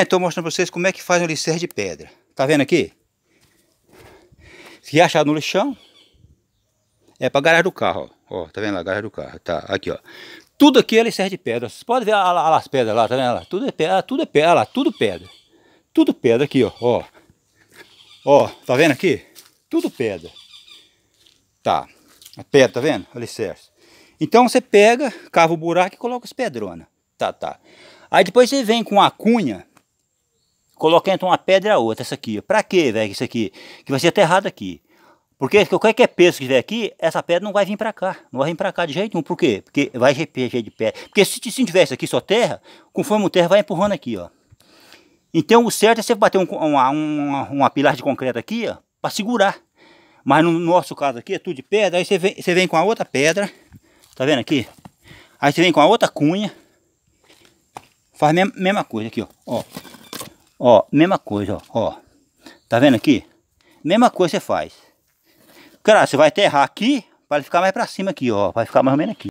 Estou mostrando para vocês como é que faz um alicerce de pedra. Tá vendo aqui? Se achar no lixão, é para garagem do carro. Ó. ó, tá vendo lá, garagem do carro. Tá, aqui, ó. Tudo aqui é alicerce de pedra. Vocês podem ver as pedras lá, tá vendo lá? Tudo é pedra, ah, tudo é pedra, lá, tudo pedra. Tudo pedra aqui, ó. Ó, ó tá vendo aqui? Tudo pedra. Tá. A pedra, tá vendo? Alicerce. Então você pega, cava o buraco e coloca as pedronas. Tá, tá. Aí depois você vem com a cunha Colocar então uma pedra a outra, essa aqui. Pra quê, velho, isso aqui? Que vai ser aterrado aqui. Porque qualquer é peso que tiver aqui, essa pedra não vai vir para cá. Não vai vir para cá de jeito nenhum. Por quê? Porque vai repetir de pedra. Porque se, se tivesse aqui só terra, conforme o terra vai empurrando aqui, ó. Então o certo é você bater um, uma, uma, uma pilar de concreto aqui, ó, para segurar. Mas no nosso caso aqui é tudo de pedra, aí você vem, você vem com a outra pedra, tá vendo aqui? Aí você vem com a outra cunha, faz a mesma, mesma coisa aqui, ó. ó. Ó, mesma coisa, ó, ó. Tá vendo aqui? Mesma coisa você faz. Cara, você vai aterrar aqui, para ficar mais para cima aqui, ó. Vai ficar mais ou menos aqui.